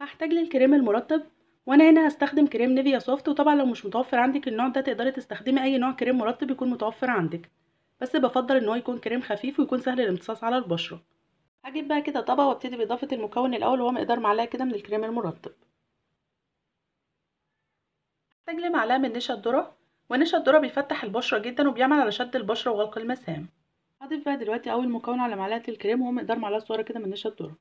هحتاج للكريم المرطب وانا هنا هستخدم كريم نيفيا سوفت وطبعا لو مش متوفر عندك النوع ده تقدري تستخدمي اي نوع كريم مرطب يكون متوفر عندك بس بفضل ان هو يكون كريم خفيف ويكون سهل الامتصاص على البشره هجيب بقى كده طبق وابتدي باضافه المكون الاول وهو مقدار معلقه كده من الكريم المرطب هحتاج لمعلقه من نشا الذره ونشا الذره بيفتح البشره جدا وبيعمل على شد البشره وغلق المسام هضيف بقى دلوقتي اول مكون على معلقه الكريم وهو مقدار معلقه صغيره كده من نشا الذره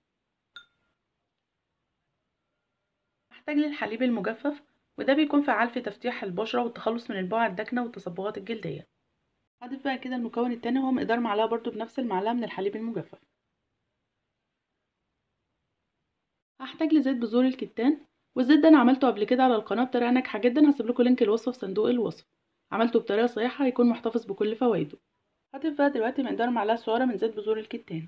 هنحتاج للحليب المجفف وده بيكون فعال في تفتيح البشرة والتخلص من البقع الداكنة والتصبغات الجلدية هضيف بقى كده المكون التاني وهو مقدار معلقة برضو بنفس المعلقة من الحليب المجفف هحتاج لزيت بذور الكتان والزيت ده انا عملته قبل كده على القناة بطريقة ناجحة جدا هسيب لكم لينك الوصفة في صندوق الوصف عملته بطريقة صحيحة هيكون محتفظ بكل فوائده هضيف بقى دلوقتي مقدار معلقة صغيرة من زيت بذور الكتان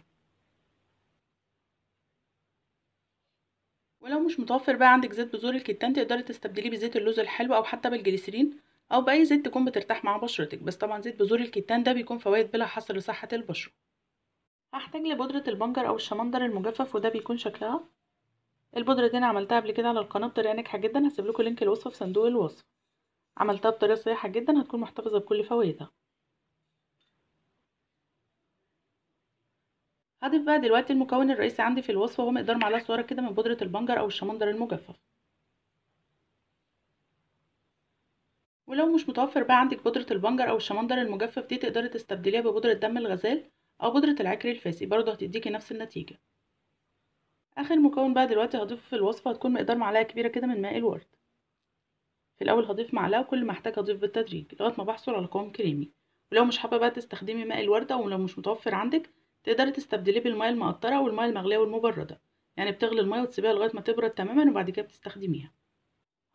ولو مش متوفر بقى عندك زيت بذور الكتان تقدري تستبدليه بزيت اللوز الحلو او حتى بالجليسرين او باي زيت تكون بترتاح مع بشرتك بس طبعا زيت بذور الكتان ده بيكون فوائد بلا حصر لصحه البشره هحتاج لبودره البنجر او الشمندر المجفف وده بيكون شكلها البودره دي انا عملتها قبل كده على القناه بطريقه ناجحه جدا هسيب لكم لينك الوصفه في صندوق الوصف عملتها بطريقه صحيحه جدا هتكون محتفظه بكل فوائدها هضيف بقى دلوقتي المكون الرئيسي عندي في الوصفة وهو مقدار معلقة صغيرة كده من بودرة البنجر أو الشمندر المجفف ولو مش متوفر بقى عندك بودرة البنجر أو الشمندر المجفف دي تقدري تستبدليها ببودرة دم الغزال أو بودرة العكر الفاسي برضه هتديكي نفس النتيجة آخر مكون بقى دلوقتي هضيفه في الوصفة هتكون مقدار معلقة كبيرة كده من ماء الورد في الأول هضيف معلقة وكل ما احتاج اضيف بالتدريج لغاية ما بحصل على قوام كريمي ولو مش حابة بقى تستخدمي ماء الوردة ولو مش متوفر عندك تقدري تستبدليه بالميه المقطره والميه المغليه والمبرده يعني بتغلي الميه وتسيبيها لغايه ما تبرد تماما وبعد كده بتستخدميها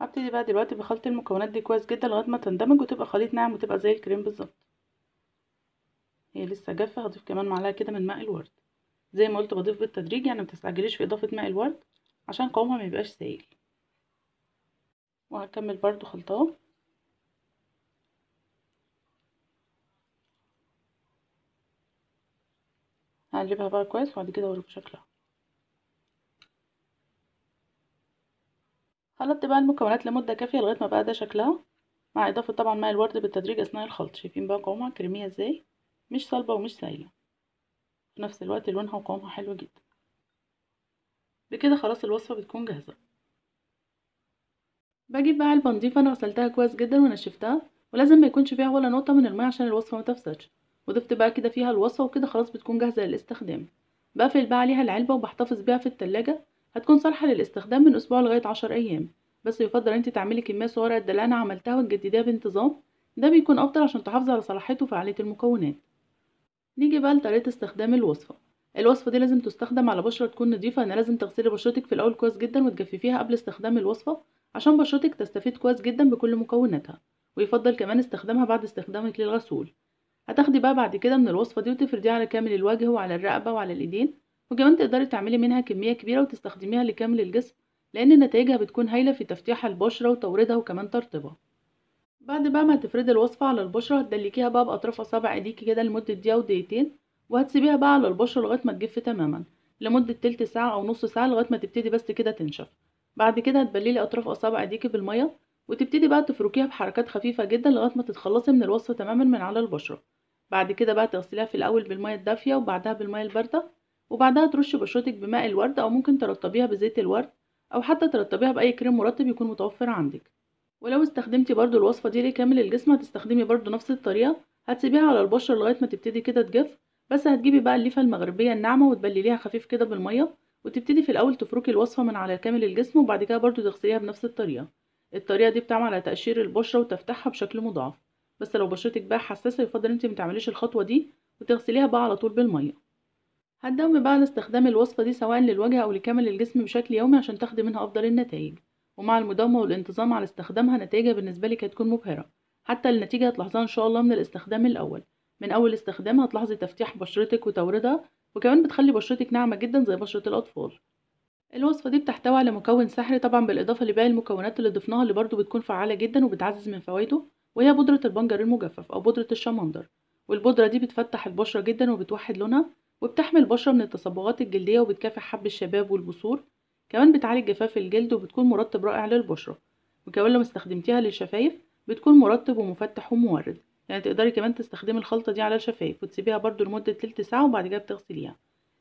هبتدي بقى دلوقتي بخلط المكونات دي كويس جدا لغايه ما تندمج وتبقى خليط ناعم وتبقى زي الكريم بالظبط هي لسه جافه هضيف كمان معلقه كده من ماء الورد زي ما قلت بضيف بالتدريج يعني ما تستعجليش في اضافه ماء الورد عشان قوامها ما يبقاش سائل وهكمل برضو خلطاه هنقلبها بقى كويس وبعد كده اوريكم شكلها خلطت بقى المكونات لمده كافيه لغايه ما بقى ده شكلها مع اضافه طبعا ماء الورد بالتدريج اثناء الخلط شايفين بقى قوامها كريميه ازاي مش صلبه ومش سايله في نفس الوقت لونها وقوامها حلو جدا بكده خلاص الوصفه بتكون جاهزه بجيب بقى البنضيفه انا غسلتها كويس جدا ونشفتها ولازم ما يكونش فيها ولا نقطه من الميه عشان الوصفه ما تفسدش وضفت بقى كده فيها الوصفة وكده خلاص بتكون جاهزة للاستخدام بقفل بقى عليها العلبة وبحتفظ بيها في التلاجة هتكون صالحة للاستخدام من أسبوع لغاية عشر أيام بس يفضل انت تعملي كمية صغيرة قد اللي أنا عملتها وتجدديها بانتظام ده بيكون أفضل عشان تحافظي على صلاحيته وفعالية المكونات نيجي بقى لطريقة استخدام الوصفة الوصفة دي لازم تستخدم على بشرة تكون نضيفة أنا لازم تغسلي بشرتك في الأول كويس جدا وتجففيها قبل استخدام الوصفة عشان بشرتك تستفيد كويس جدا بكل مكوناتها ويفضل كمان استخدامها بعد استخدامك للغسول هتاخدي بقى بعد كده من الوصفة دي وتفرديها على كامل الوجه وعلى الرقبة وعلى الإيدين وكمان تقدري تعملي منها كمية كبيرة وتستخدميها لكامل الجسم لأن نتائجها بتكون هايلة في تفتيح البشرة وتوريدها وكمان ترطيبها بعد بقى ما هتفردي الوصفة على البشرة هتدلكيها بقى بأطراف أصابع ايديكي كده لمدة دقيقة ودقيقتين وهتسيبيها بقى على البشرة لغاية ما تجف تماما لمدة تلت ساعة أو نص ساعة لغاية ما تبتدي بس كده تنشف بعد كده هتبللي أطراف أصابع ايديكي بالمية وتبتدي بقى تفركيها بحركات خفيفة جدا لغاية ما تتخلصي من الوصفة تماما من على البشرة بعد كده بقى تغسليها في الاول بالميه الدافيه وبعدها بالميه البارده وبعدها ترشي بشرتك بماء الورد او ممكن ترطبيها بزيت الورد او حتى ترطبيها باي كريم مرطب يكون متوفر عندك ولو استخدمتي برضو الوصفه دي لكامل الجسم هتستخدمي برضو نفس الطريقه هتسيبيها على البشره لغايه ما تبتدي كده تجف بس هتجيبي بقى الليفه المغربيه الناعمه وتبلليها خفيف كده بالميه وتبتدي في الاول تفركي الوصفه من على كامل الجسم وبعد كده برضو تغسليها بنفس الطريقه الطريقه دي بتعمل على تقشير البشره وتفتحها بشكل مضاعف بس لو بشرتك بقى حساسة يفضل انت متعمليش الخطوة دي وتغسليها بقى على طول بالمية هتداومي بقى على استخدام الوصفة دي سواء للوجه أو لكامل الجسم بشكل يومي عشان تاخدي منها أفضل النتائج ومع المداومة والانتظام على استخدامها نتائجها بالنسبة لك هتكون مبهرة حتى النتيجة هتلاحظها إن شاء الله من الاستخدام الأول من أول استخدام هتلاحظي تفتيح بشرتك وتوردها وكمان بتخلي بشرتك ناعمة جدا زي بشرة الأطفال الوصفة دي بتحتوي على مكون سحري طبعا بالإضافة لباقي المكونات اللي ضفناها اللي برضو بتكون فعالة جدا وبتعزز من فوائده وهي بودرة البنجر المجفف أو بودرة الشمندر والبودرة دي بتفتح البشرة جدا وبتوحد لونها وبتحمي البشرة من التصبغات الجلدية وبتكافح حب الشباب والبثور كمان بتعالج جفاف الجلد وبتكون مرطب رائع للبشرة وكمان لو استخدمتيها للشفايف بتكون مرطب ومفتح ومورد يعني تقدري كمان تستخدمي الخلطة دي على الشفايف وتسيبيها برضو لمدة تلت ساعة وبعد كده بتغسليها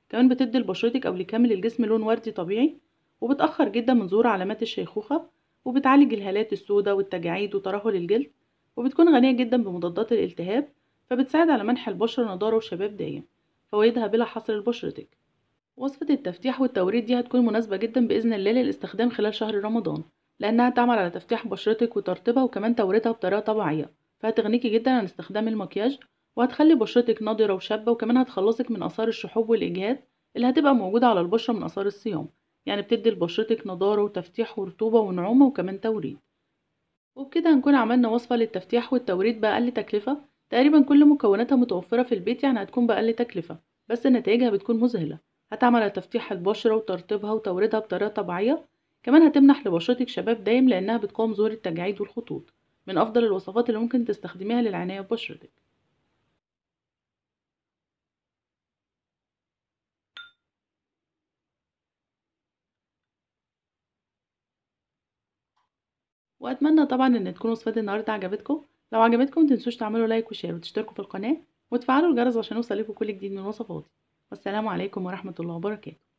كمان بتدي لبشرتك أو لكامل الجسم لون وردي طبيعي وبتأخر جدا من ظهور علامات الشيخوخة وبتعالج الهالات السوداء والتجاعيد وترهل الجلد وبتكون غنية جدا بمضادات الالتهاب فبتساعد على منح البشرة نضارة وشباب دايم فوائدها بلا حصر لبشرتك وصفة التفتيح والتوريد دي هتكون مناسبة جدا بإذن الله للاستخدام خلال شهر رمضان لأنها تعمل على تفتيح بشرتك وترطيبها وكمان توريدها بطريقة طبيعية فهتغنيكي جدا عن استخدام المكياج وهتخلي بشرتك نضرة وشابة وكمان هتخلصك من آثار الشحوب والإجهاد اللي هتبقى موجودة على البشرة من آثار الصيام يعني بتدي لبشرتك نضارة وتفتيح ورطوبة ونعومة وكمان توريد وبكده هنكون عملنا وصفة للتفتيح والتوريد بأقل تكلفة تقريبا كل مكوناتها متوفرة في البيت يعني هتكون بأقل تكلفة بس نتائجها بتكون مذهلة هتعمل على تفتيح البشرة وترطيبها وتوريدها بطريقة طبيعية كمان هتمنح لبشرتك شباب دايم لأنها بتقاوم ظهور التجاعيد والخطوط من أفضل الوصفات اللي ممكن تستخدميها للعناية ببشرتك واتمنى طبعا ان تكون وصفات النهارده عجبتكم لو عجبتكم متنسوش تعملوا لايك وشير وتشتركوا في القناه وتفعلوا الجرس عشان يوصل لكم كل جديد من وصفاتي والسلام عليكم ورحمه الله وبركاته